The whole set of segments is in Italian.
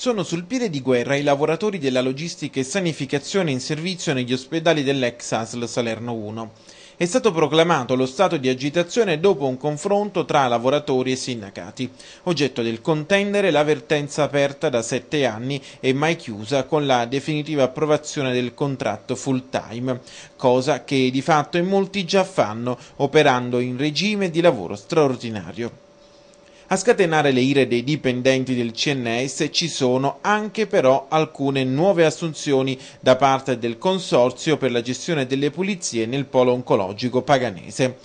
Sono sul piede di guerra i lavoratori della logistica e sanificazione in servizio negli ospedali dell'ex ASL Salerno 1. È stato proclamato lo stato di agitazione dopo un confronto tra lavoratori e sindacati, oggetto del contendere l'avvertenza aperta da sette anni e mai chiusa con la definitiva approvazione del contratto full time, cosa che di fatto in molti già fanno operando in regime di lavoro straordinario. A scatenare le ire dei dipendenti del CNS ci sono anche però alcune nuove assunzioni da parte del Consorzio per la gestione delle pulizie nel polo oncologico paganese.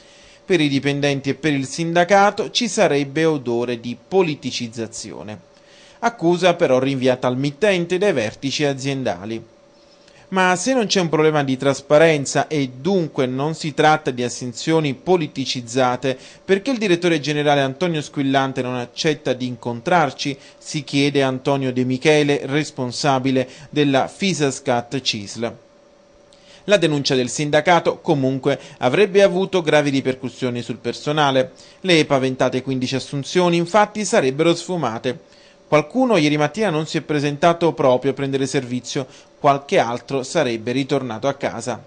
Per i dipendenti e per il sindacato ci sarebbe odore di politicizzazione. Accusa però rinviata al mittente dai vertici aziendali ma se non c'è un problema di trasparenza e dunque non si tratta di assunzioni politicizzate, perché il direttore generale Antonio Squillante non accetta di incontrarci? Si chiede Antonio De Michele, responsabile della Fisascat CISL. La denuncia del sindacato comunque avrebbe avuto gravi ripercussioni sul personale. Le paventate 15 assunzioni infatti sarebbero sfumate. Qualcuno ieri mattina non si è presentato proprio a prendere servizio, qualche altro sarebbe ritornato a casa.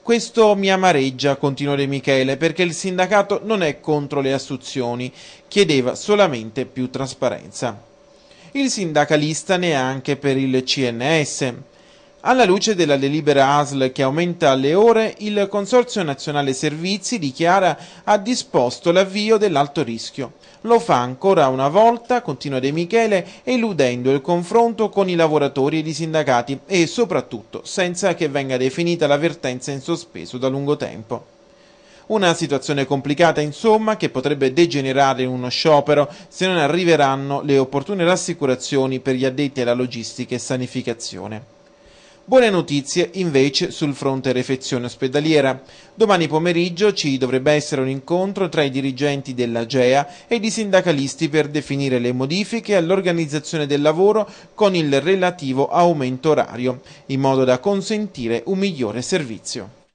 Questo mi amareggia, continuò De Michele, perché il sindacato non è contro le assunzioni, chiedeva solamente più trasparenza. Il sindacalista neanche per il CNS. Alla luce della delibera ASL che aumenta le ore, il Consorzio Nazionale Servizi dichiara ha disposto l'avvio dell'alto rischio. Lo fa ancora una volta, continua De Michele, eludendo il confronto con i lavoratori e i sindacati e soprattutto senza che venga definita l'avvertenza in sospeso da lungo tempo. Una situazione complicata, insomma, che potrebbe degenerare in uno sciopero se non arriveranno le opportune rassicurazioni per gli addetti alla logistica e sanificazione. Buone notizie invece sul fronte refezione ospedaliera. Domani pomeriggio ci dovrebbe essere un incontro tra i dirigenti della GEA ed i sindacalisti per definire le modifiche all'organizzazione del lavoro con il relativo aumento orario, in modo da consentire un migliore servizio.